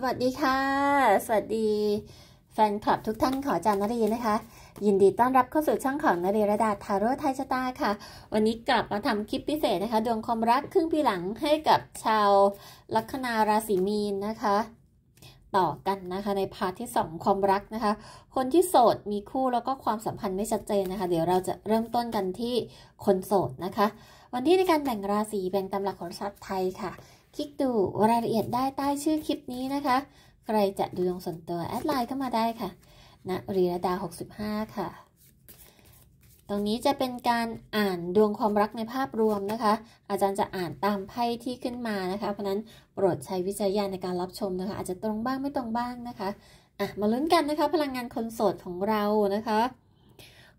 สวัสดีค่ะ สวัสดี แฟนคลับทุกท่านขอจานนรีนะคะ ยินดีต้อนรับเข้าสู่ช่องของนรีระดาทาโร่ไทยชะตาค่ะ วันนี้กลับมาทำคลิปพิเศษนะคะดวงความรักครึ่งปีหลังให้กับชาวลัคนาราศีมีนนะคะ ต่อกันนะคะในพาร์ทที่ 2 ความรักนะคะ คนที่โสดมีคู่แล้วก็ความสัมพันธ์ไม่ชัดเจนนะคะ เดี๋ยวเราจะเริ่มต้นกันที่คนโสดนะคะ วันที่ในการแบ่งราศีแบ่งตำหลักของชาติไทยค่ะคลิกดูรายละเอียดได้ใต้ชื่อคลิปนี้นะคะ ใครจะดูลงส่วนตัวแอดไลน์เข้ามาได้ค่ะณนะรีรดา 65 ค่ะ ตรงนี้จะเป็นการอ่านดวงความรักในภาพรวมนะคะ อาจารย์จะอ่านตามไพ่ที่ขึ้นมานะคะ เพราะนั้น โปรดใช้วิจัยญาณในการรับชมนะคะ อาจจะตรงบ้างไม่ตรงบ้างนะคะ อ่ะ มาลุ้นกันนะคะ พลังงานคนโสดของเรานะคะ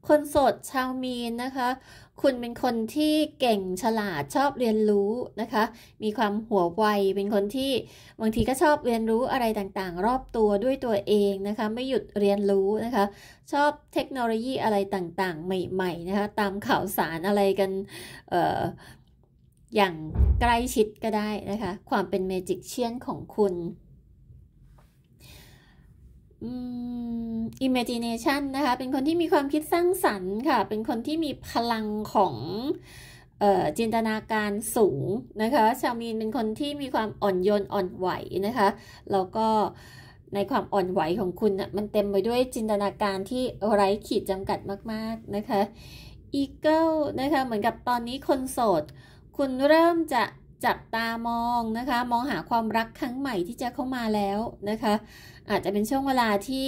คนโสดชาวมีนนะคะ คุณเป็นคนที่เก่งฉลาดชอบเรียนรู้นะคะ มีความหัวไวเป็นคนที่บางทีก็ชอบเรียนรู้อะไรต่างๆ รอบตัวด้วยตัวเองนะคะไม่หยุดเรียนรู้นะคะชอบเทคโนโลยีอะไรต่างๆ ใหม่ๆนะคะตามข่าวสารอะไรกันออย่างใกล้ชิดก็ได้นะคะความเป็นเมจิกเชียนของคุณ imagination นะคะ เป็นคนที่มีความคิดสร้างสรรค์ค่ะ เป็นคนที่มีพลังของจินตนาการสูงนะคะ ชาวมีนเป็นคนที่มีความอ่อนโยนอ่อนไหวนะคะ แล้วก็ในความอ่อนไหวของคุณนะมันเต็มไปด้วยจินตนาการที่ไร้ขีดจำกัดมาก ๆนะคะอีเกิลนะคะ เหมือนกับตอนนี้คนโสด คุณเริ่มจะจับตามองนะคะ มองหาความรักครั้งใหม่ที่จะเข้ามาแล้วนะคะอาจจะเป็นช่วงเวลาที่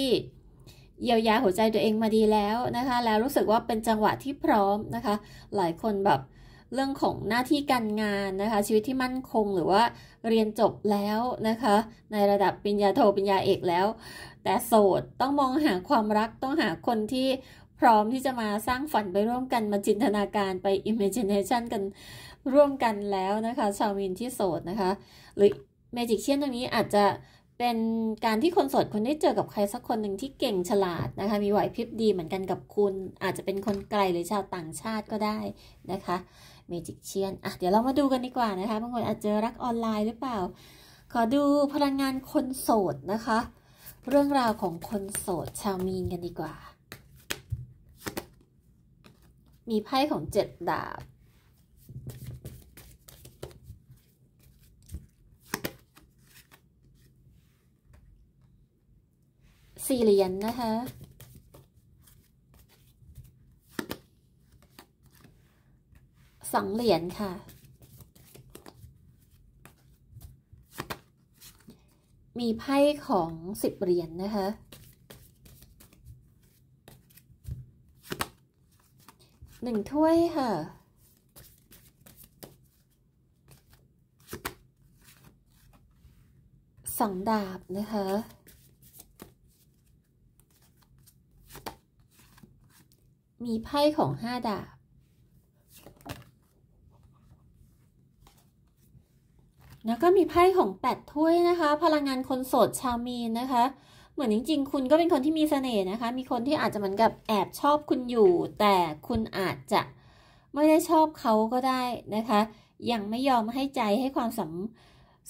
เยียวยาหัวใจตัวเองมาดีแล้วนะคะ แล้วรู้สึกว่าเป็นจังหวะที่พร้อมนะคะ หลายคนแบบเรื่องของหน้าที่การงานนะคะ ชีวิตที่มั่นคงหรือว่าเรียนจบแล้วนะคะ ในระดับปริญญาโทปริญญาเอกแล้ว แต่โสดต้องมองหาความรักต้องหาคนที่พร้อมที่จะมาสร้างฝันไปร่วมกันมาจินตนาการไป imagination กันร่วมกันแล้วนะคะ ชาวมินที่โสดนะคะหรือเมจิกเชียนตรงนี้อาจจะเป็นการที่คนโสดคนได้เจอกับใครสักคนหนึ่งที่เก่งฉลาดนะคะมีไหวพริบดีเหมือนกันกับคุณอาจจะเป็นคนไกลหรือชาวต่างชาติก็ได้นะคะเมจิกเชียนอ่ะเดี๋ยวเรามาดูกันดีกว่านะคะบางคนอาจจะรักออนไลน์หรือเปล่า ขอดูพลังงานคนโสดนะคะ เรื่องราวของคนโสดชาวมีนกันดีกว่า มีไพ่ของเจ็ดดาบสี่เหรียญนนะคะสองเหรียญค่ะ มีไพ่ของสิบเหรียญนนะคะหนึ่งถ้วย ค่ะสองดาบ นะคะมีไพ่ของห้าดาบแล้วก็มีไพ่ของแปดถ้วยนะคะ พลังงานคนโสดชาวมีนนะคะ เหมือนจริงๆ คุณก็เป็นคนที่มีเสน่ห์นะคะ มีคนที่อาจจะเหมือนกับแอบชอบคุณอยู่ แต่คุณอาจจะไม่ได้ชอบเขาก็ได้นะคะ ยังไม่ยอมให้ใจให้ความสัม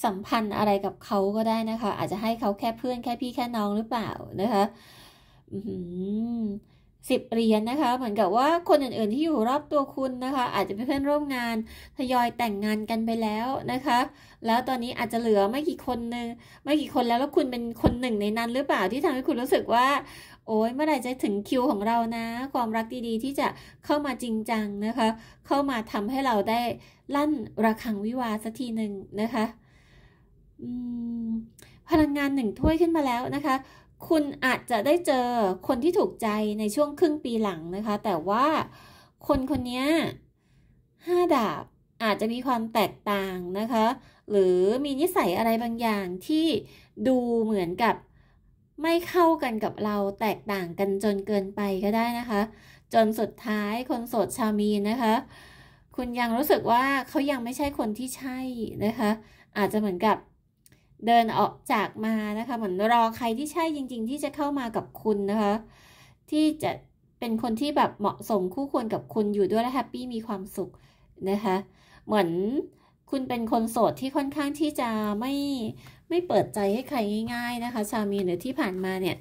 สัมพันธ์อะไรกับเขาก็ได้นะคะ อาจจะให้เขาแค่เพื่อนแค่พี่แค่น้องหรือเปล่านะคะสิบเหรียญนนะคะ เหมือนกับว่าคนอื่นๆที่อยู่รอบตัวคุณนะคะ อาจจะเป็นเพื่อนร่วมงานทยอยแต่งงานกันไปแล้วนะคะ แล้วตอนนี้อาจจะเหลือไม่กี่คนนึงไม่กี่คนแล้วแล้วคุณเป็นคนหนึ่งในนั้น หรือเปล่าที่ทำให้คุณรู้สึกว่า โอ้ยเมื่อไหร่จะถึงคิวของเรานะ ความรักดีๆที่จะเข้ามาจริงจังนะคะ เข้ามาทำให้เราได้ลั่นระฆังวิวาสักทีหนึ่งนะคะพลังงานหนึ่งถ้วยขึ้นมาแล้วนะคะคุณอาจจะได้เจอคนที่ถูกใจในช่วงครึ่งปีหลังนะคะ แต่ว่าคนคนนี้ห้าดาบอาจจะมีความแตกต่างนะคะ หรือมีนิสัยอะไรบางอย่างที่ดูเหมือนกับไม่เข้ากันกับเราแตกต่างกันจนเกินไปก็ได้นะคะ จนสุดท้ายคนโสดชาวมีนะคะ คุณยังรู้สึกว่าเขายังไม่ใช่คนที่ใช่นะคะ อาจจะเหมือนกับเดินออกจากมานะคะ เหมือนรอใครที่ใช่จริง ๆ ที่จะเข้ามากับคุณนะคะ ที่จะเป็นคนที่แบบเหมาะสมคู่ควรกับคุณอยู่ด้วยและแฮปปี้มีความสุขนะคะ เหมือนคุณเป็นคนโสดที่ค่อนข้างที่จะไม่ไม่เปิดใจให้ใครง่ายๆนะคะชาวมีหรือที่ผ่านมาเนี่ย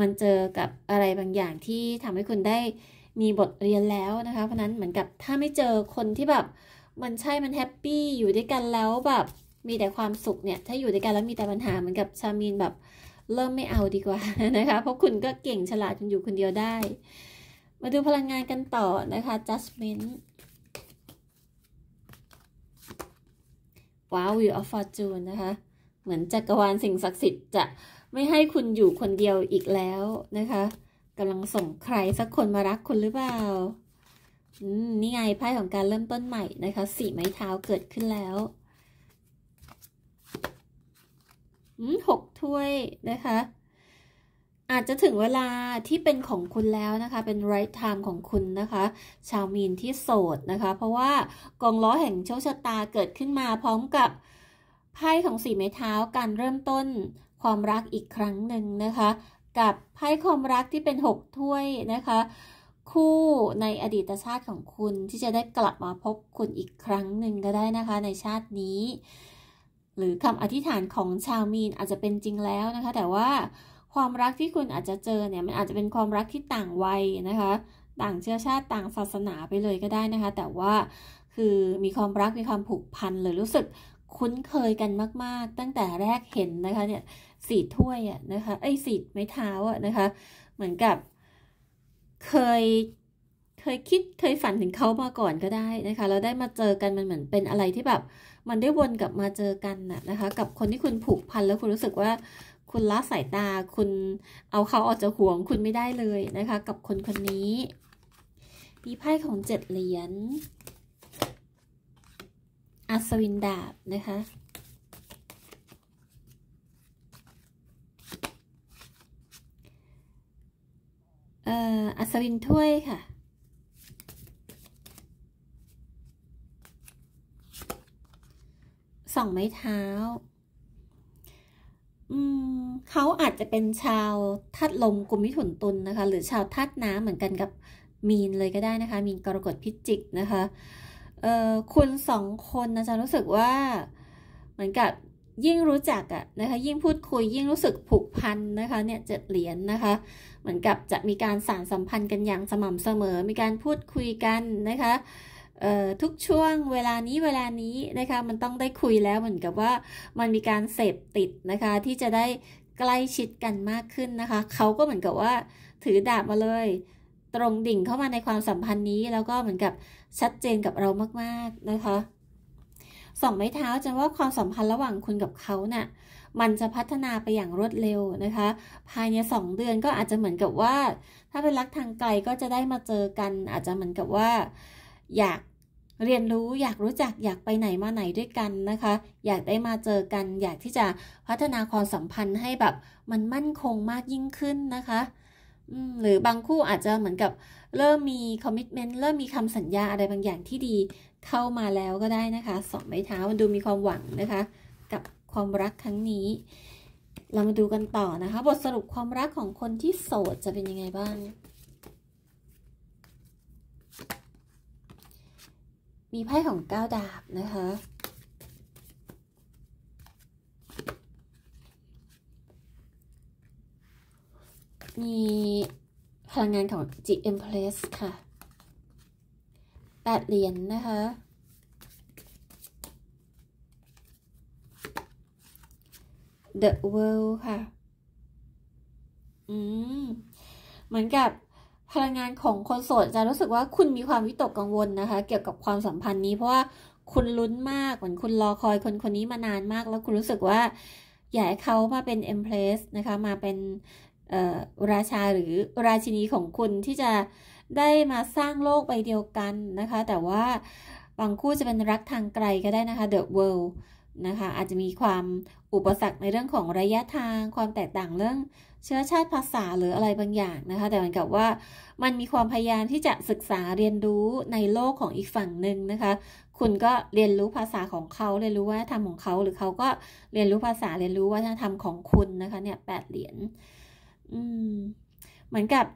มันเจอกับอะไรบางอย่างที่ทำให้คุณได้มีบทเรียนแล้วนะคะ เพราะนั้นเหมือนกับถ้าไม่เจอคนที่แบบมันใช่มันแฮปปี้อยู่ด้วยกันแล้วแบบมีแต่ความสุขเนี่ย ถ้าอยู่ด้วยกันแล้วมีแต่ปัญหา เหมือนกับชามีนแบบเริ่มไม่เอาดีกว่านะคะ เพราะคุณก็เก่งฉลาดจนอยู่คนเดียวได้ มาดูพลังงานกันต่อนะคะ judgment ว้าว o u are f o r t u n e นะคะ เหมือนจักรวาลสิ่งศักดิ์สิทธิ์จะไม่ให้คุณอยู่คนเดียวอีกแล้วนะคะกำลังส่งใครสักคนมารักคุณหรือเปล่า อืม นี่ไงไพ่ของการเริ่มต้นใหม่นะคะ สี่ไม้เท้าเกิดขึ้นแล้วหกถ้วยนะคะ อาจจะถึงเวลาที่เป็นของคุณแล้วนะคะเป็น right time ของคุณนะคะ ชาวมีนที่โสดนะคะ เพราะว่ากองล้อแห่งโชคชะตาเกิดขึ้นมาพร้อมกับไพ่ของสี่ไม้เท้าการเริ่มต้นความรักอีกครั้งหนึ่งนะคะ กับไพ่ความรักที่เป็นหกถ้วยนะคะคู่ในอดีตชาติของคุณที่จะได้กลับมาพบคุณอีกครั้งหนึ่งก็ได้นะคะ ในชาตินี้หรือคำอธิษฐานของชาวมีนอาจจะเป็นจริงแล้วนะคะแต่ว่าความรักที่คุณอาจจะเจอเนี่ยมันอาจจะเป็นความรักที่ต่างวัยนะคะ ต่างเชื้อชาติต่างศาสนาไปเลยก็ได้นะคะแต่ว่าคือมีความรักมีความผูกพันหรือรู้สึกคุ้นเคยกันมาก ๆ ตั้งแต่แรกเห็นนะคะเนี่ยสีถ้วยอะนะคะไอ้สีไม้เท้าอะนะคะเหมือนกับเคยเคยคิดเคยฝันถึงเขามาก่อนก็ได้นะคะแล้วได้มาเจอกันมันเหมือนเป็นอะไรที่แบบมันได้วนกลับมาเจอกันนะนะคะ กับคนที่คุณผูกพันแล้วคุณรู้สึกว่า คุณละสายตาคุณเอาเขาออกจากห่วงคุณไม่ได้เลยนะคะ กับคนคนนี้มีไพ่ของเจ็ดเหรียญอัศวินดาบนะคะอัศวินถ้วยค่ะสองไม้เท้าเขาอาจจะเป็นชาวธาตุลมกลุ่มมิถุนตุลนะคะหรือชาวธาตุน้ำเหมือนกันกับมีนเลยก็ได้นะคะ มีนกรกฎพิจิกนะคะคุณสองคนนะจะรู้สึกว่าเหมือนกับยิ่งรู้จักอะนะคะ ยิ่งพูดคุย ยิ่งรู้สึกผูกพันนะคะ เนี่ยเจ็ดเหรียญนนะคะ เหมือนกับจะมีการสานสัมพันธ์กันอย่างสม่ำเสมอมีการพูดคุยกันนะคะทุกช่วงเวลานี้เวลานี้นะคะ มันต้องได้คุยแล้วเหมือนกับว่ามันมีการเสพติดนะคะ ที่จะได้ใกล้ชิดกันมากขึ้นนะคะ เขาก็เหมือนกับว่า ถือดาบมาเลย ตรงดิ่งเข้ามาในความสัมพันธ์นี้ แล้วก็เหมือนกับชัดเจนกับเรามากๆนะคะสองไม้เท้าจะว่าความสัมพันธ์ระหว่างคุณกับเขาเนะ่ยมันจะพัฒนาไปอย่างรวดเร็วนะคะ ภายในสองเดือนก็อาจจะเหมือนกับว่า ถ้าเป็นรักทางไกลก็จะได้มาเจอกัน อาจจะเหมือนกับว่าอยากเรียนรู้อยากรู้จักอยากไปไหนมาไหนด้วยกันนะคะ อยากได้มาเจอกัน อยากที่จะพัฒนาความสัมพันธ์ให้แบบมันมั่นคงมากยิ่งขึ้นนะคะหรือบางคู่อาจจะเหมือนกับเริ่มมีคอมมิชเมนต์เริ่มมีคำสัญญาอะไรบางอย่างที่ดีเข้ามาแล้วก็ได้นะคะสองไม้เท้ามันดูมีความหวังนะคะ กับความรักครั้งนี้ เรามาดูกันต่อนะคะ บทสรุปความรักของคนที่โสดจะเป็นยังไงบ้างมีไพ่ของก้าวดาบนะคะ มีพลังงานของจิ Empress ค่ะแปดเหรียญนนะคะ The World ค่ะ อืม เหมือนกับพลังงานของคนโสดจะรู้สึกว่าคุณมีความวิตกกังวลนะคะ เกี่ยวกับความสัมพันธ์นี้เพราะว่าคุณลุ้นมากเหมือนคุณรอคอยคนคนนี้มานานมากแล้วคุณรู้สึกว่าอยากให้เขามาเป็นเอ็มเพลสนะคะมาเป็นราชาหรือราชินีของคุณที่จะได้มาสร้างโลกไปเดียวกันนะคะแต่ว่าบางคู่จะเป็นรักทางไกลก็ได้นะคะ The World นะคะอาจจะมีความอุปสรรคในเรื่องของระยะทาง ความแตกต่างเรื่องเชื้อชาติภาษาหรืออะไรบางอย่างนะคะ แต่มันกับว่ามันมีความพยายามที่จะศึกษาเรียนรู้ในโลกของอีกฝั่งหนึ่งนะคะ คุณก็เรียนรู้ภาษาของเขาเรียนรู้วัฒนธรรมของเขา หรือเขาก็เรียนรู้ภาษาเรียนรู้วัฒนธรรมของคุณนะคะเนี่ยแปดเหรียญเหมือนกับ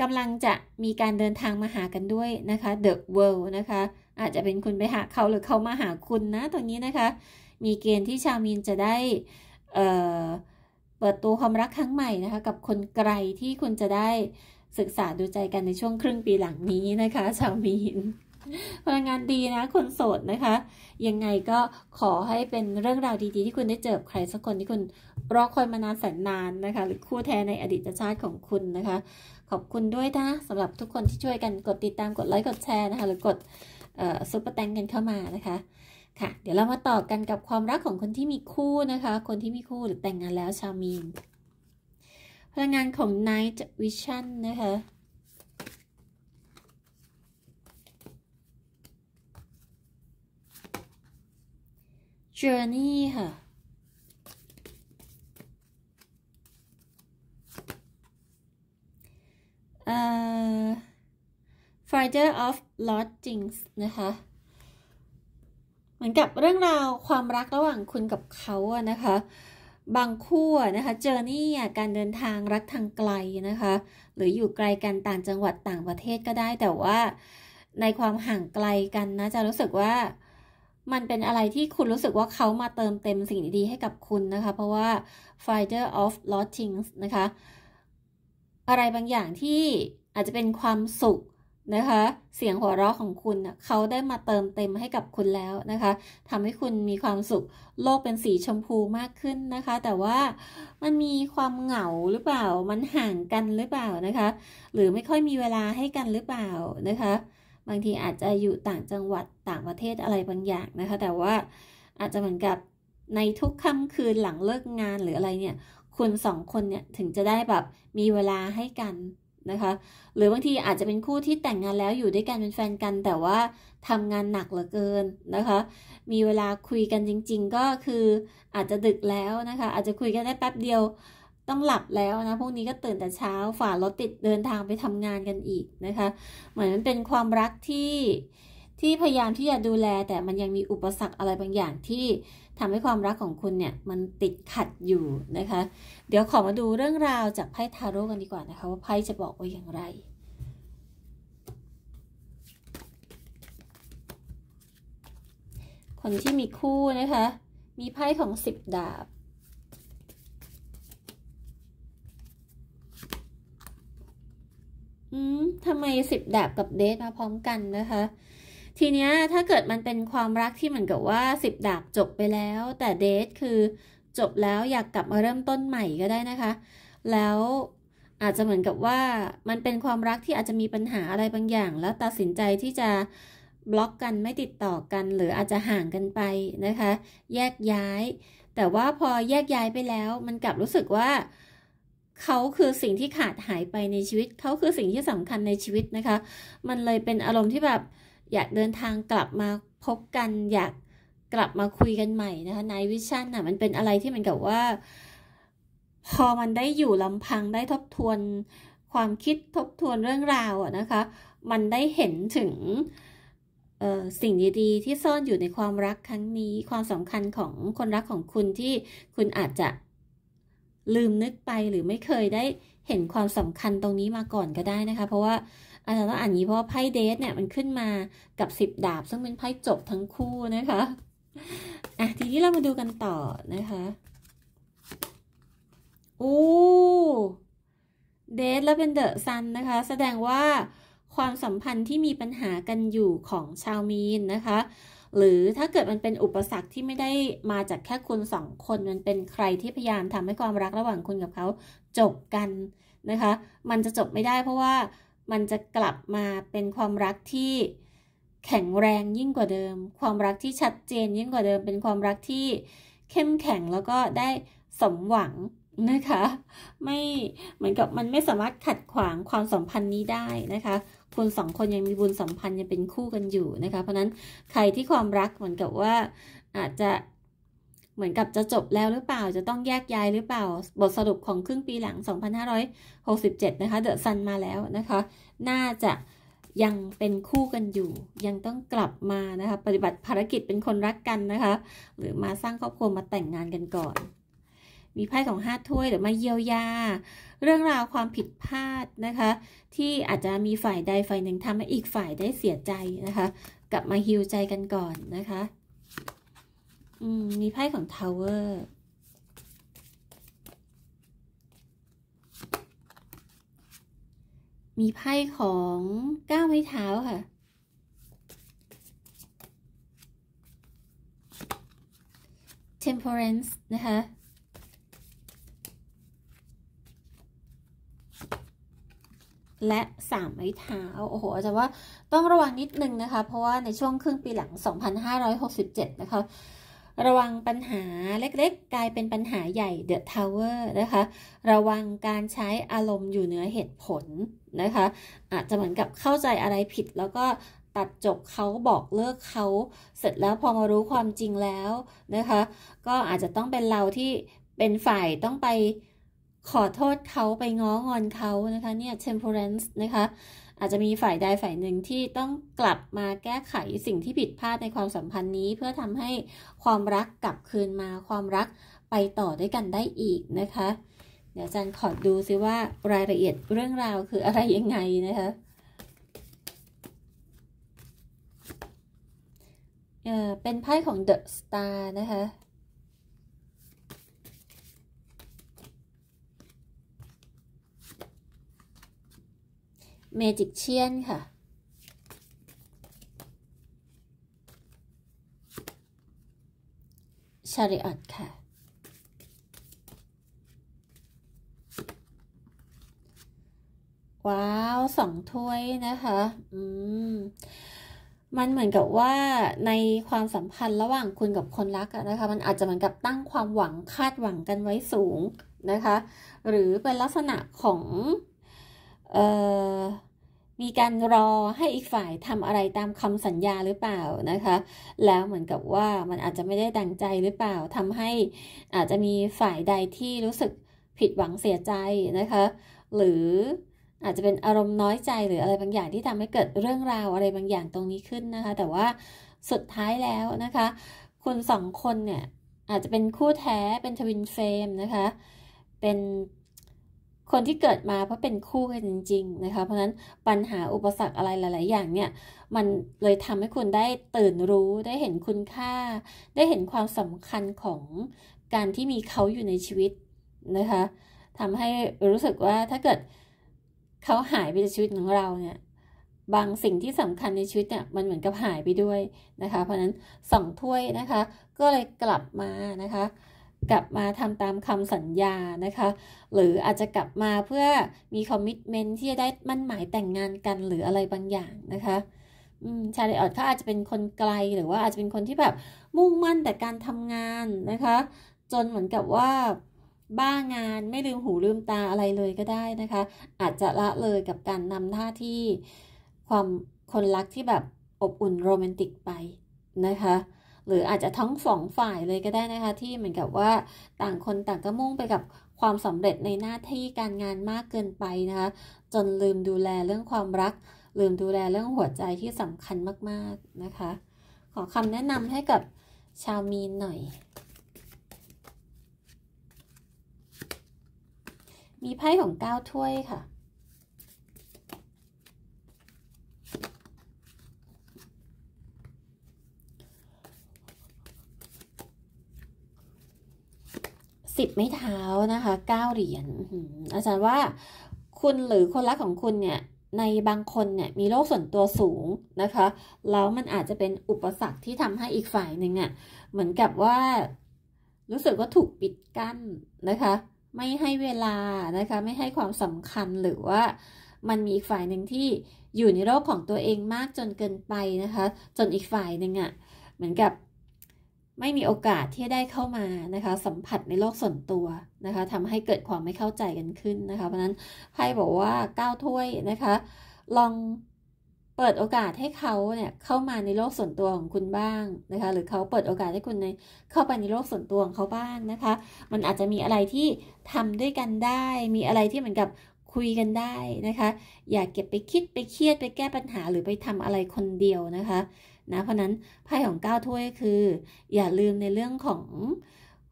กำลังจะมีการเดินทางมาหากันด้วยนะคะ The World นะคะอาจจะเป็นคุณไปหาเขาหรือเขามาหาคุณนะ ตรงนี้นะคะ มีเกณฑ์ที่ชาวมีนจะได้เเปิดตัวความรักครั้งใหม่นะคะกับคนไกลที่คุณจะได้ศึกษาดูใจกันในช่วงครึ่งปีหลังนี้นะคะ ชาวมีนพลังงานดีนะ คนโสดนะคะ ยังไงก็ขอให้เป็นเรื่องราวดีๆ ที่คุณได้เจอใครสักคนที่คุณรอคอยมานานแสนนานนะคะ หรือคู่แท้ในอดีตชาติของคุณนะคะ ขอบคุณด้วยนะสำหรับทุกคนที่ช่วยกันกดติดตามกดไลค์กดแชร์นะคะหรือกดซุปเปอร์แตงกันเข้ามานะคะ ค่ะ เดี๋ยวเรามาต่อกันกับความรักของคนที่มีคู่นะคะ คนที่มีคู่หรือแต่งงานแล้วชาวมีน พลังงานของ Night Vision นะคะจ o u r n e y ค่ะ เอ่อ finder of lost things นะคะ เหมือนกับเรื่องราวความรักระหว่างคุณกับเขาอะนะคะ บางคู่นะคะ เจอร์นี่การเดินทางรักทางไกลนะคะ หรืออยู่ไกลกันต่างจังหวัดต่างประเทศก็ได้ แต่ว่าในความห่างไกลกันนะ จะรู้สึกว่ามันเป็นอะไรที่คุณรู้สึกว่าเขามาเติมเต็มสิ่งดีๆให้กับคุณนะคะ เพราะว่า f i h t e r of Lost Things นะคะ อะไรบางอย่างที่อาจจะเป็นความสุขนะคะ เสียงหัวเราะของคุณเขาได้มาเติมเต็มให้กับคุณแล้วนะคะทำให้คุณมีความสุขโลกเป็นสีชมพูมากขึ้นนะคะ แต่ว่ามันมีความเหงาหรือเปล่ามันห่างกันหรือเปล่านะคะ หรือไม่ค่อยมีเวลาให้กันหรือเปล่านะคะ บางทีอาจจะอยู่ต่างจังหวัดต่างประเทศอะไรบางอย่างนะคะ แต่ว่าอาจจะเหมือนกับในทุกค่ำคืนหลังเลิกงานหรืออะไรเนี่ยคุณสองคนเนี่ยถึงจะได้แบบมีเวลาให้กันนะคะหรือบางทีอาจจะเป็นคู่ที่แต่งงานแล้วอยู่ด้วยกันเป็นแฟนกัน แต่ว่าทำงานหนักเหลือเกินนะคะ มีเวลาคุยกันจริงๆก็คืออาจจะดึกแล้วนะคะอาจจะคุยกันได้แป๊บเดียวต้องหลับแล้วนะพวกนี้ก็ตื่นแต่เช้าฝ่ารถติดเดินทางไปทำงานกันอีกนะคะเหมือนมันเป็นความรักที่ที่พยายามที่จะดูแลแต่มันยังมีอุปสรรคอะไรบางอย่างที่ทำให้ความรักของคุณเนี่ย มันติดขัดอยู่นะคะ เดี๋ยวขอมาดูเรื่องราวจากไพ่ทาโร่กันดีกว่านะคะ ว่าไพ่จะบอกว่าอย่างไร คนที่มีคู่นะคะ มีไพ่ของสิบดาบอืมทำไมสิบดาบกับเดทมาพร้อมกันนะคะทีเนี้ยถ้าเกิดมันเป็นความรักที่เหมือนกับว่าสิบดาบจบไปแล้วแต่เดทคือจบแล้วอยากกลับมาเริ่มต้นใหม่ก็ได้นะคะ แล้วอาจจะเหมือนกับว่ามันเป็นความรักที่อาจจะมีปัญหาอะไรบางอย่าง แล้วตัดสินใจที่จะบล็อกกันไม่ติดต่อกัน หรืออาจจะห่างกันไปนะคะ แยกย้าย แต่ว่าพอแยกย้ายไปแล้ว มันกลับรู้สึกว่าเขาคือสิ่งที่ขาดหายไปในชีวิตเขาคือสิ่งที่สำคัญในชีวิตนะคะ มันเลยเป็นอารมณ์ที่แบบอยากเดินทางกลับมาพบกันอยากกลับมาคุยกันใหม่นะคะในวิชั่นอ่ะมันเป็นอะไรที่มันกับว่า พอมันได้อยู่ลำพังได้ทบทวนความคิดทบทวนเรื่องราวอ่ะนะคะมันได้เห็นถึงสิ่งดีๆที่ซ่อนอยู่ในความรักครั้งนี้ความสำคัญของคนรักของคุณที่คุณอาจจะลืมนึกไปหรือไม่เคยได้เห็นความสำคัญตรงนี้มาก่อนก็ได้นะคะเพราะว่าอาจารย์ต้องอ่านนี้เพราะไพ่เดทเนี่ย มันขึ้นมากับสิบดาบ ซึ่งเป็นไพ่จบทั้งคู่นะคะ อ่ะทีนี้เรามาดูกันต่อนะคะ โอ้เดทแล้วเป็นเดอะซันนะคะ แสดงว่าความสัมพันธ์ที่มีปัญหากันอยู่ของชาวมีนนะคะ หรือถ้าเกิดมันเป็นอุปสรรคที่ไม่ได้มาจากแค่คุณสองคน มันเป็นใครที่พยายามทำให้ความรักระหว่างคุณกับเขาจบกันนะคะ มันจะจบไม่ได้เพราะว่ามันจะกลับมาเป็นความรักที่แข็งแรงยิ่งกว่าเดิม ความรักที่ชัดเจน ยิ่งกว่าเดิม เป็นความรักที่เข้มแข็งแล้วก็ได้สมหวังนะคะ ไม่เหมือนกับมันไม่สามารถขัดขวางความสัมพันธ์นี้ได้นะคะ คุณสองคนยังมีบุญสัมพันธ์ยังเป็นคู่กันอยู่นะคะ เพราะนั้นใครที่ความรักเหมือนกับว่าอาจจะเหมือนกับจะจบแล้วหรือเปล่าจะต้องแยกย้ายหรือเปล่า บทสรุปของครึ่งปีหลัง 2567 นะคะเดอะซันมาแล้วนะคะ น่าจะยังเป็นคู่กันอยู่ ยังต้องกลับมานะคะ ปฏิบัติภารกิจเป็นคนรักกันนะคะ หรือมาสร้างครอบครัวมาแต่งงานกันก่อน มีไพ่ของห้าถ้วยหรือมาเยียวยา เรื่องราวความผิดพลาดนะคะ ที่อาจจะมีฝ่ายใดฝ่ายหนึ่งทำให้อีกฝ่ายได้เสียใจนะคะ กลับมาฮิวใจกันก่อนนะคะมีไพ่ของทาวเวอร์ มีไพ่ของก้าวไม้เท้าค่ะเทมเพอร์เรนะคะ และสามไม้เท้า โอ้โหอาจารย์ว่าต้องระวังนิดนึงนะคะ เพราะว่าในช่วงครึ่งปีหลัง 2567 นะคะระวังปัญหาเล็กๆ กลายเป็นปัญหาใหญ่เดอะทาวเวอร์นะคะ ระวังการใช้อารมณ์อยู่เหนือเหตุผลนะคะ อาจจะเหมือนกับเข้าใจอะไรผิด แล้วก็ตัดจบเขาบอกเลิกเขา เสร็จแล้วพอมารู้ความจริงแล้วนะคะ ก็อาจจะต้องเป็นเราที่เป็นฝ่ายต้องไปขอโทษเขาไปง้องอนเขานะคะ เนี่ย temperance นะคะอาจจะมีฝ่ายใดฝ่ายหนึ่งที่ต้องกลับมาแก้ไขสิ่งที่ผิดพลาดในความสัมพันธ์นี้เพื่อทำให้ความรักกลับคืนมาความรักไปต่อด้วยกันได้อีกนะคะ เดี๋ยวอาจารย์ขอดูซิว่ารายละเอียดเรื่องราวคืออะไรยังไงนะคะเป็นไพ่ของเดอะสตาร์นะคะเมจิกเชียนค่ะ ชาริออตค่ะ ว้าวสองถ้วยนะคะ อืม มันเหมือนกับว่าในความสัมพันธ์ระหว่างคุณกับคนรักนะคะ มันอาจจะเหมือนกับตั้งความหวังคาดหวังกันไว้สูงนะคะ หรือเป็นลักษณะของมีการรอให้อีกฝ่ายทำอะไรตามคำสัญญาหรือเปล่านะคะ แล้วเหมือนกับว่ามันอาจจะไม่ได้ดังใจหรือเปล่า ทำให้อาจจะมีฝ่ายใดที่รู้สึกผิดหวังเสียใจนะคะ หรืออาจจะเป็นอารมณ์น้อยใจหรืออะไรบางอย่างที่ทำให้เกิดเรื่องราวอะไรบางอย่างตรงนี้ขึ้นนะคะ แต่ว่าสุดท้ายแล้วนะคะ คุณสองคนเนี่ยอาจจะเป็นคู่แท้เป็นทวินเฟรมนะคะ เป็นคนที่เกิดมาเพราะเป็นคู่กันจริงๆ นะคะ เพราะฉะนั้นปัญหาอุปสรรคอะไรหลาย ๆ อย่างเนี่ย มันเลยทำให้คุณได้ตื่นรู้ได้เห็นคุณค่าได้เห็นความสำคัญของการที่มีเขาอยู่ในชีวิตนะคะทำให้รู้สึกว่าถ้าเกิดเขาหายไปจากชีวิตของเราเนี่ย บางสิ่งที่สำคัญในชีวิตเนี่ย มันเหมือนกับหายไปด้วยนะคะ เพราะนั้นสองถ้วยนะคะ ก็เลยกลับมานะคะกลับมาทำตามคำสัญญานะคะหรืออาจจะกลับมาเพื่อมีคอมมิชเมนที่จะได้มั่นหมายแต่งงานกันหรืออะไรบางอย่างนะคะชาเลออดเขาอาจจะเป็นคนไกล หรือว่าอาจจะเป็นคนที่แบบมุ่งมั่นแต่การทำงานนะคะ จนเหมือนกับว่าบ้างานไม่ลืมหูลืมตาอะไรเลยก็ได้นะคะ อาจจะละเลยกับการนำท่าที่ความคนรักที่แบบอบอุ่นโรแมนติกไปนะคะหรืออาจจะทั้งสองฝ่ายเลยก็ได้นะคะ ที่เหมือนกับว่าต่างคนต่างก็มุ่งไปกับความสำเร็จในหน้าที่การงานมากเกินไปนะคะ จนลืมดูแลเรื่องความรัก ลืมดูแลเรื่องหัวใจที่สำคัญมากๆนะคะ ขอคำแนะนำให้กับชาวมีนหน่อย มีไพ่ของเก้าถ้วยค่ะสิบไม้เท้านะคะเก้าเหรียญอาจารย์ว่าคุณหรือคนรักของคุณเนี่ยในบางคนเนี่ยมีโรคส่วนตัวสูงนะคะแล้วมันอาจจะเป็นอุปสรรคที่ทำให้อีกฝ่ายหนึ่งอะ่ะเหมือนกับว่า รู้สึกว่าถูกปิดกั้นนะคะ ไม่ให้เวลานะคะไม่ให้ความสำคัญหรือว่ามันมีอีกฝ่ายหนึ่งที่อยู่ในโลกของตัวเองมากจนเกินไปนะคะ จนอีกฝ่ายหนึ่งอะ่ะเหมือนกับไม่มีโอกาสที่ได้เข้ามานะคะ สัมผัสในโลกส่วนตัวนะคะทำให้เกิดความไม่เข้าใจกันขึ้นนะคะ เพราะนั้นไพ่บอกว่าก้าวถ้วยนะคะ ลองเปิดโอกาสให้เขาเนี่ยเข้ามาในโลกส่วนตัวของคุณบ้างนะคะ หรือเขาเปิดโอกาสให้คุณในเข้าไปในโลกส่วนตัวของเขาบ้างนะคะ มันอาจจะมีอะไรที่ทำด้วยกันได้ มีอะไรที่เหมือนกับคุยกันได้นะคะ อย่าเก็บไปคิดไปเครียดไปแก้ปัญหาหรือไปทำอะไรคนเดียวนะคะนะเพราะนั้นไพ่ของ9ถ้วยคือ อย่าลืมในเรื่องของ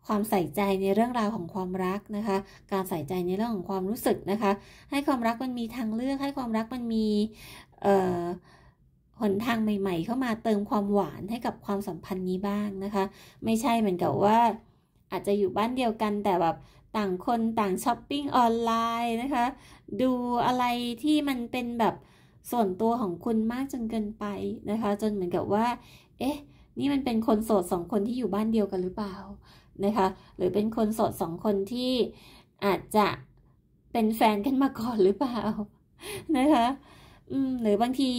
ความใส่ใจในเรื่องราวของความรักนะคะ การใส่ใจในเรื่องของความรู้สึกนะคะ ให้ความรักมันมีทางเลือกให้ความรักมันมีหนทางใหม่ๆ เข้ามาเติมความหวานให้กับความสัมพันธ์นี้บ้างนะคะ ไม่ใช่เหมือนกับว่าอาจจะอยู่บ้านเดียวกันแต่แบบต่างคนต่างช้อปปิ้งออนไลน์นะคะดูอะไรที่มันเป็นแบบส่วนตัวของคุณมากจนเกินไปนะคะ จนเหมือนกับว่า เอ๊ะ นี่มันเป็นคนโสดสองคนที่อยู่บ้านเดียวกันหรือเปล่านะคะ หรือเป็นคนโสดสองคนที่อาจจะเป็นแฟนกันมาก่อนหรือเปล่านะคะหรือบางที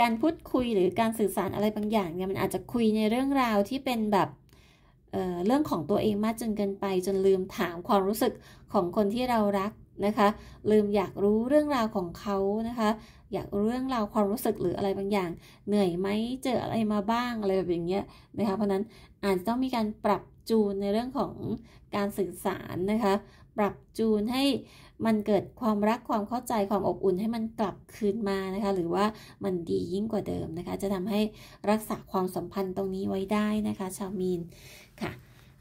การพูดคุยหรือการสื่อสารอะไรบางอย่างเนี่ยมันอาจจะคุยในเรื่องราวที่เป็นแบบเเรื่องของตัวเองมากจนเกินไป จนลืมถามความรู้สึกของคนที่เรารักนะคะลืมอยากรู้เรื่องราวของเขานะ คะ อยากเรื่องราวความรู้สึกหรืออะไรบางอย่าง เหนื่อยไหมเจออะไรมาบ้างอะไรแบบอย่างเงี้ยนะ คะ เพราะนั้นอาจจะต้องมีการปรับจูน ในเรื่องของการสื่อสาร นะคะ ปรับจูน ให้มันเกิดความรักความเข้าใจ ความอบอุ่นให้มันกลับคืนมานะคะ หรือว่ามันดียิ่งกว่าเดิมนะคะ จะทำให้รักษาความสัมพันธ์ตรงนี้ไว้ได้นะคะ ชาวมีนค่ะ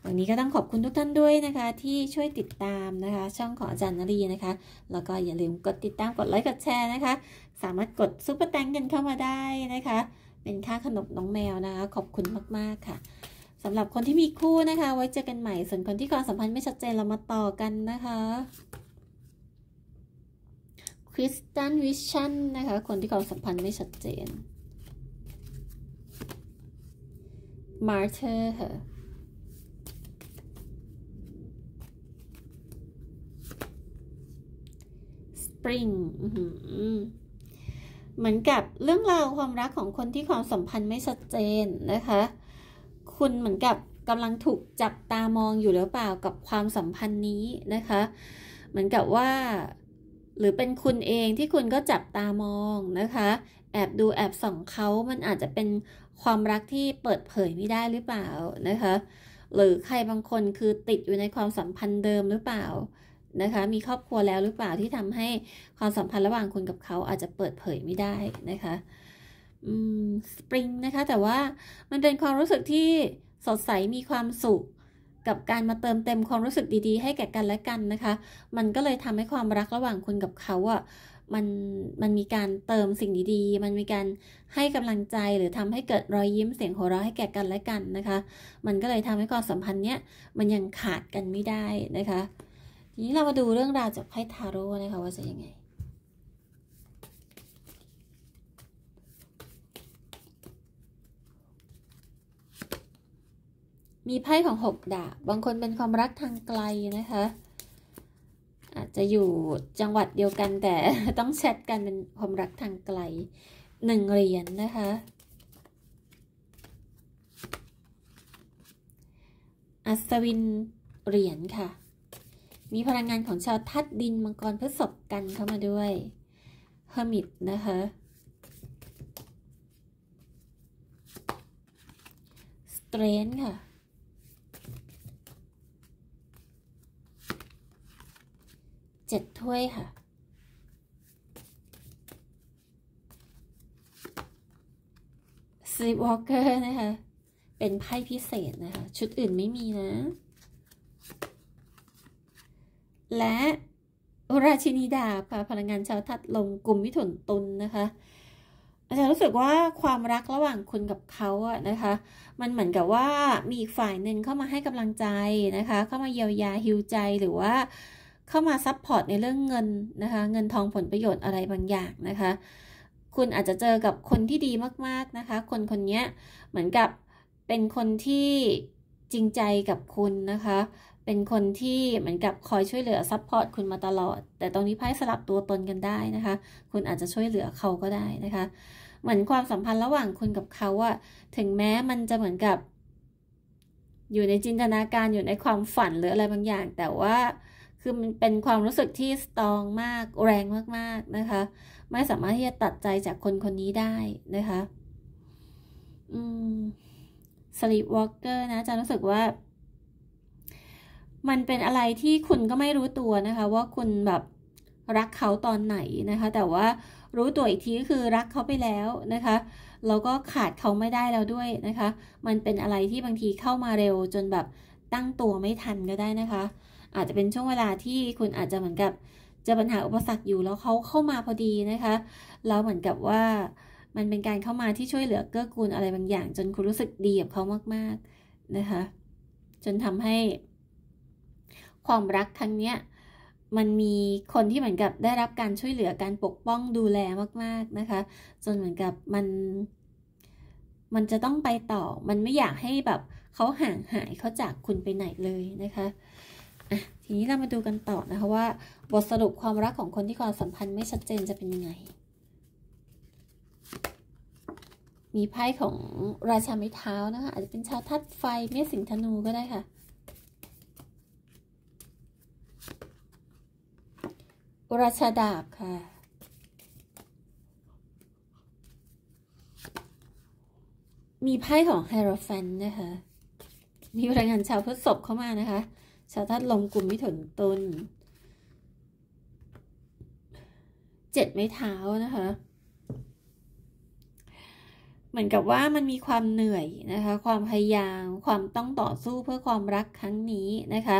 วันนี้ก็ต้องขอบคุณทุกท่านด้วยนะคะ ที่ช่วยติดตามนะคะ ช่องของอาจารย์นรีนะคะแล้วก็อย่าลืมกดติดตาม กดไลค์กดแชร์นะคะสามารถกดซุปเปอร์แตงกันเข้ามาได้นะคะ เป็นค่าขนมน้องแมวนะคะ ขอบคุณมากๆค่ะสำหรับคนที่มีคู่นะคะไว้เจอกันใหม่ส่วนคนที่ความสัมพันธ์ไม่ชัดเจนเรามาต่อกันนะคะคริสตันวิชั่นนะคะ คนที่ความสัมพันธ์ไม่ชัดเจนมาร์เธอร์ Spring เหมือนกับเรื่องราวความรักของคนที่ความสัมพันธ์ไม่ชัดเจนนะคะ คุณเหมือนกับกำลังถูกจับตามองอยู่หรือเปล่ากับความสัมพันธ์นี้นะคะ เหมือนกับว่า หรือเป็นคุณเองที่คุณก็จับตามองนะคะ แอบดูแอบส่องเขา มันอาจจะเป็นความรักที่เปิดเผยไม่ได้หรือเปล่านะคะ หรือใครบางคนคือติดอยู่ในความสัมพันธ์เดิมหรือเปล่านะคะมีครอบครัวแล้วหรือเปล่าที่ทำให้ความสัมพันธ์ระหว่างคุณกับเขาอาจจะเปิดเผยไม่ได้นะคะสปริงนะคะแต่ว่ามันเป็นความรู้สึกที่สดใสมีความสุขกับการมาเติมเต็มความรู้สึกดีๆให้แก่กันและกันนะคะ มันก็เลยทำให้ความรักระหว่างคุณกับเขาอะ่ะมันมันมีการเติมสิ่งดีๆ มันมีการให้กำลังใจ หรือทำให้เกิดรอยยิ้มเสียงหัวเราะให้แก่กันและกันนะคะ มันก็เลยทำให้ความสัมพันธ์เนี้ยมันยังขาดกันไม่ได้นะคะทีนี้เรามาดูเรื่องราวจากไพ่ทาโร่นะคะว่าจะยังไง มีไพ่ของหกดาบ บางคนเป็นความรักทางไกลนะคะ อาจจะอยู่จังหวัดเดียวกันแต่ต้องแชทกันเป็นความรักทางไกลหนึ่งเหรียญนนะคะ อัศวินเหรียญค่ะมีพลังงานของชาวทัดดินมังกรพฤษภกันเข้ามาด้วยเฮอร์มิตนะคะสเตรนค่ะเจ็ดถ้วยค่ะสลิปวอล์กเกอร์นะคะ เป็นไพ่พิเศษนะคะ ชุดอื่นไม่มีนะและราชินีดาบค่ะ พลังงานชาวทัดลงกลุ่มมิถุนตุลนนะคะอาจารย์รู้สึกว่าความรักระหว่างคุณกับเขาอะนะคะ มันเหมือนกับว่ามีอีกฝ่ายหนึ่งเข้ามาให้กำลังใจนะคะ เข้ามาเยียวยาฮิวใจหรือว่าเข้ามาซัพพอร์ตในเรื่องเงินนะคะ เงินทองผลประโยชน์อะไรบางอย่างนะคะ คุณอาจจะเจอกับคนที่ดีมากๆนะคะ คนคนนี้เหมือนกับเป็นคนที่จริงใจกับคุณนะคะเป็นคนที่เหมือนกับคอยช่วยเหลือซัพพอร์ตคุณมาตลอด แต่ตรงนี้ไพ่สลับตัวตนกันได้นะคะ คุณอาจจะช่วยเหลือเขาก็ได้นะคะ เหมือนความสัมพันธ์ระหว่างคุณกับเขาอะถึงแม้มันจะเหมือนกับ อยู่ในจินตนาการอยู่ในความฝันหรืออะไรบางอย่าง แต่ว่าคือมันเป็นความรู้สึกที่สตรองมากแรงมากๆนะคะ ไม่สามารถที่จะตัดใจจากคนคนนี้ได้นะคะ อืมสลีปวอล์กเกอร์นะจะรู้สึกว่ามันเป็นอะไรที่คุณก็ไม่รู้ตัวนะคะ ว่าคุณแบบรักเขาตอนไหนนะคะ แต่ว่ารู้ ตัว อีก ทีก็คือรักเขา ไปแล้วนะคะ แล้ว ก็ขาดเขาไม่ได้ แล้ว ด้วยนะคะ มันเป็นอะไรที่บางทีเข้ามาเร็วจนแบบตั้งตัวไม่ทันก็ได้นะคะ อาจจะเป็นช่วงเวลาที่คุณอาจจะเหมือนกับจะปัญหาอุปสรรคอยู่แล้วเขาเข้ามาพอดีนะคะแล้วเหมือนกับว่า มันเป็นการเข้ามาที่ช่วยเหลือเกื้อกูลอะไรบางอย่าง จนคุณรู้สึกดีกับเขามากๆนะคะ จนทำให้ความรักครั้งเนี้ยมันมีคนที่เหมือนกับได้รับการช่วยเหลือการปกป้องดูแลมาก ๆนะคะ จนเหมือนกับมันมันจะต้องไปต่อ มันไม่อยากให้แบบเขาห่างหายเขาจากคุณไปไหนเลยนะคะทีนี้เรามาดูกันต่อนะคะว่าบทสรุปความรักของคนที่ความสัมพันธ์ไม่ชัดเจนจะเป็นยังไงมีไพ่ของราชาไม้เท้านะคะ อาจจะเป็นชาวทัดไฟเมษสิงธนูก็ได้ค่ะราชาดาบค่ะ มีไพ่ของไฮโรแฟนนะคะ มีพลยงานชาวพฤษภเข้ามานะคะ ชาวทาดลมกลุ่มมิถุนตุนเจ็ดไม้เท้านะคะ เหมือนกับว่ามันมีความเหนื่อยนะคะ ความพยายาม ความต้องต่อสู้เพื่อความรักครั้งนี้นะคะ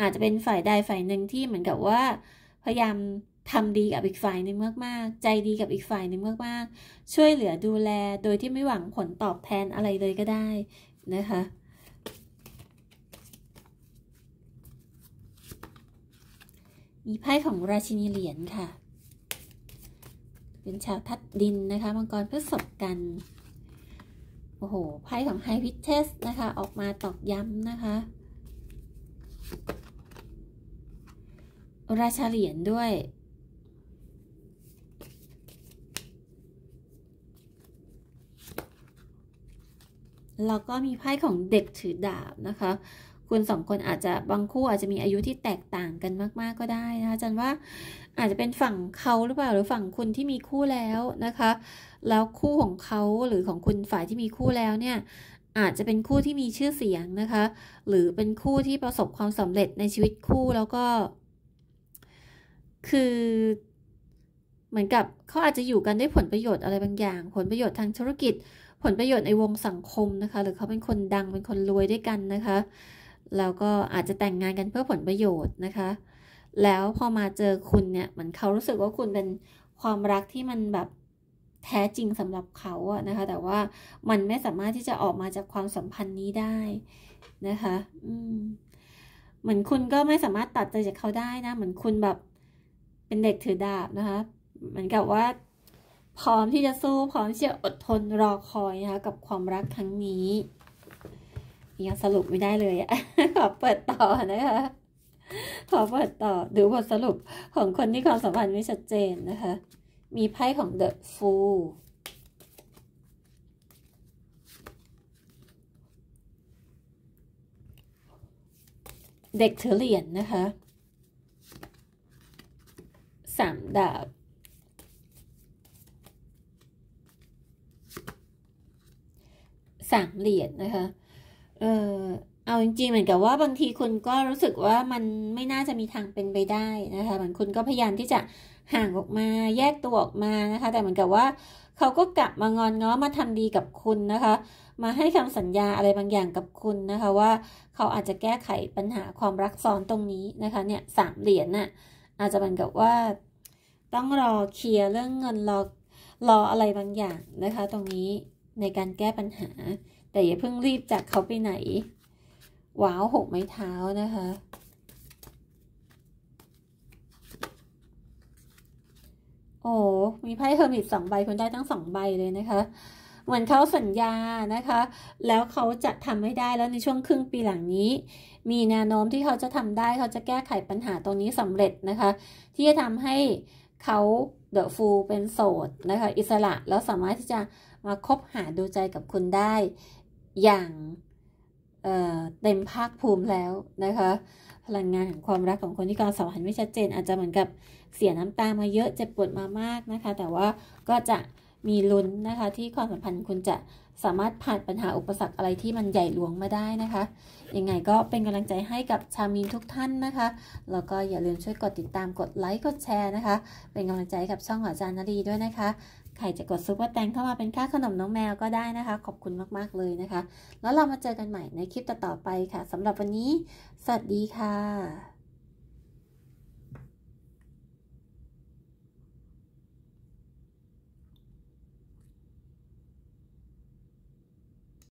อาจจะเป็นฝ่ายใดฝ่ายหนึ่งที่เหมือนกับว่าพยายามทำดีกับอีกฝ่ายหนึ่งมากๆ ใจดีกับอีกฝ่ายหนึ่งมากๆ ช่วยเหลือดูแลโดยที่ไม่หวังผลตอบแทนอะไรเลยก็ได้นะคะ มีไพ่ของราชินีเหรียญค่ะ เป็นชาวทัดดินนะคะมังกรพืฤษภกัน โอ้โห ไพ่ของไฮวิเทสนะคะ ออกมาตอกย้ำนะคะราชาเหรียญด้วย แล้วก็มีไพ่ของเด็กถือดาบนะคะ คุณสองคนอาจจะบางคู่อาจจะมีอายุที่แตกต่างกันมากๆก็ได้นะคะจันว่าอาจจะเป็นฝั่งเขาหรือเปล่าหรือฝั่งคุณที่มีคู่แล้วนะคะ แล้วคู่ของเขาหรือของคุณฝ่ายที่มีคู่แล้วเนี่ย อาจจะเป็นคู่ที่มีชื่อเสียงนะคะ หรือเป็นคู่ที่ประสบความสำเร็จในชีวิตคู่แล้วก็คือเหมือนกับเขาอาจจะอยู่กันด้วยผลประโยชน์อะไรบางอย่าง ผลประโยชน์ทางธุรกิจ ผลประโยชน์ในวงสังคมนะคะ หรือเขาเป็นคนดังเป็นคนรวยด้วยกันนะคะแล้วก็อาจจะแต่งงานกันเพื่อผลประโยชน์นะคะ แล้วพอมาเจอคุณเนี่ยเหมือนเขารู้สึกว่าคุณเป็นความรักที่มันแบบแท้จริงสำหรับเขาอะนะคะ แต่ว่ามันไม่สามารถที่จะออกมาจากความสัมพันธ์นี้ได้นะคะ อืม เหมือนคุณก็ไม่สามารถตัดใจจากเขาได้นะเหมือนคุณแบบเป็นเด็กถือดาบนะคะเหมือนกับว่า พร้อมที่จะสู้พร้อมที่จะอดทนรอคอยนะคะ กับความรักครั้งนี้ ยังสรุปไม่ได้เลยอะขอเปิดต่อนะคะ ขอเปิดต่อดูบทสรุปของคนที่ความสัมพันธ์ไม่ชัดเจนนะคะ มีไพ่ของเดอะฟูเด็กถือเหรียญนนะคะสามดาบสามเหรียญนะคะ เออเอาจริงๆเหมือนกับว่าบางทีคุณก็รู้สึกว่ามันไม่น่าจะมีทางเป็นไปได้นะคะเหมือนคุณ ก็พยายามที่จะห่างออกมาแยกตัวออกมานะคะแต่เหมือนกับว่าเขาก็กลับมางอนง้อมาทำดีกับคุณนะคะมาให้คำสัญญาอะไรบางอย่างกับคุณนะคะว่าเขาอาจจะแก้ไขปัญหาความรักซ้อนตรงนี้นะคะเนี่ยสามเหรียญน่ะอาจจะเหมือนกับว่าต้องรอเคลียร์เรื่องเงินรอรออะไรบางอย่างนะคะ ตรงนี้ในการแก้ปัญหา แต่ อย่าเพิ่งรีบจากเขาไปไหนว้าวหกไม้เท้านะคะ โอ้มีไพ่เฮอร์มิตสองใบคุณได้ทั้งสองใบเลยนะคะ เหมือนเขาสัญญานะคะ แล้วเขาจะทำให้ได้แล้วในช่วงครึ่งปีหลังนี้ มีแนวโน้มที่เขาจะทำได้เขาจะแก้ไขปัญหาตรงนี้สำเร็จนะคะ ที่จะทำให้เขาเดอะฟูลเป็นโสดนะคะ อิสระ แล้วสามารถที่จะมาคบหาดูใจกับคุณได้อย่างเเต็มภาคภูมิแล้วนะคะ พลังงานของความรักของคนที่กำลังสัมพันธ์ไม่ชัดเจนอาจจะเหมือนกับเสียน้ำตามาเยอะเจ็บปวดมามากนะคะ แต่ว่าก็จะมีลุ้นนะคะ ที่ความสัมพันธ์คุณจะสามารถผ่านปัญหาอุปสรรคอะไรที่มันใหญ่หลวงมาได้นะคะ ยังไงก็เป็นกำลังใจให้กับชามีนทุกท่านนะคะ แล้วก็อย่าลืมช่วยกดติดตามกดไลค์ กดแชร์นะคะ เป็นกำลังใจกับช่องอาจารย์นรีด้วยนะคะ ใครจะกดซุปเปอร์แตงเข้ามาเป็นค่าขนมน้องแมว ก็ได้นะคะ ขอบคุณมาก ๆ เลยนะคะ แล้วเรามาเจอกันใหม่ในคลิปต่อๆไปค่ะสำหรับวันนี้ สวัสดีค่ะ